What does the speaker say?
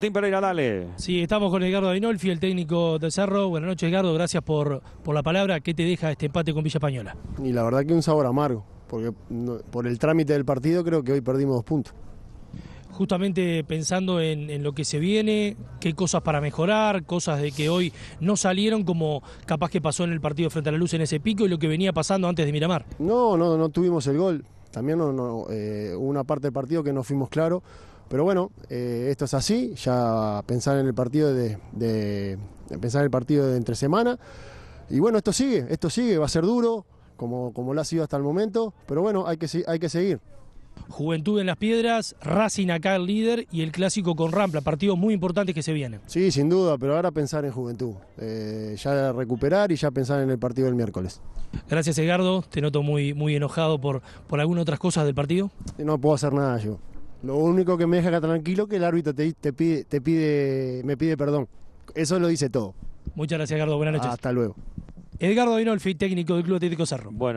Martín Pereira, dale. Sí, estamos con Edgardo Ainolfi, el técnico del Cerro. Buenas noches, Edgardo. Gracias por, por la palabra. ¿Qué te deja este empate con Villa Española? Y la verdad que un sabor amargo, porque por el trámite del partido creo que hoy perdimos dos puntos. Justamente pensando en, en lo que se viene, qué cosas para mejorar, cosas de que hoy no salieron como capaz que pasó en el partido frente a la luz en ese pico y lo que venía pasando antes de Miramar. No, no, no tuvimos el gol. También hubo eh, una parte del partido que no fuimos claros, pero bueno, eh, esto es así, ya pensar en el partido de, el partido de entre semana. Y bueno, esto sigue, esto sigue, va a ser duro, como, como lo ha sido hasta el momento, pero bueno, hay que, hay que seguir. Juventud en las Piedras, Racing acá el líder y el clásico con Rampla, partidos muy importantes que se vienen. Sí, sin duda, pero ahora pensar en Juventud, eh, ya recuperar y ya pensar en el partido del miércoles. Gracias Edgardo, te noto muy, muy enojado por, por algunas otras cosas del partido. No puedo hacer nada yo. Lo único que me deja acá tranquilo es que el árbitro te, pide, me pide perdón. Eso lo dice todo. Muchas gracias, Edgardo. Buenas noches. Hasta luego. Edgardo el técnico del Club Atlético Cerro. Bueno.